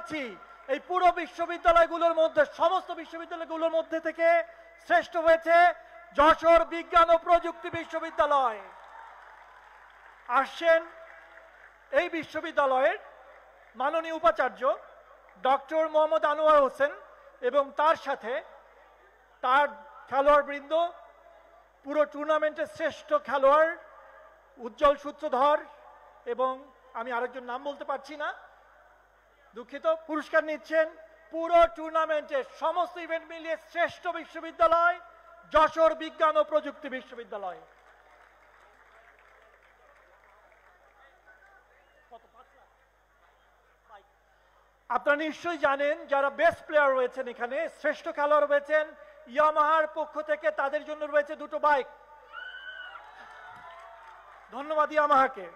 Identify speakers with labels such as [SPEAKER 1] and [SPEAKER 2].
[SPEAKER 1] আছি এই পুরো বিশ্ববিদ্যালয়গুলোর মধ্যে সমস্ত বিশ্ববিদ্যালয়গুলোর মধ্যে থেকে শ্রেষ্ঠ হয়েছে যশোর বিজ্ঞান ও প্রযুক্তি বিশ্ববিদ্যালয় আসছেন এই বিশ্ববিদ্যালয়ের মাননীয় উপাচার্য ডক্টর মোহাম্মদ আনোয়ার হোসেন এবং তার সাথে তার খেলোয়াড়বৃন্দ পুরো টুর্নামেন্টের শ্রেষ্ঠ খেলোয়াড় উজ্জ্বল সূত্রধর এবং আমি আরেকজন নাম বলতে পারছি না দুঃখিত পুরস্কার নিচ্ছেন পুরো টুর্নামেন্টে সমস্ত ইভেন্ট মিলিয়ে শ্রেষ্ঠ বিশ্ববিদ্যালয় যশোর বিজ্ঞান ও প্রযুক্তি বিশ্ববিদ্যালয় আপনারা নিশ্চয়ই জানেন যারা বেস্ট প্লেয়ার রয়েছেন এখানে শ্রেষ্ঠ খেলোয়াড় রয়েছেন ইয়ামাহার
[SPEAKER 2] পক্ষ থেকে তাদের জন্য রয়েছে দুটো বাইক ধন্যবাদ ইয়ামাহাকে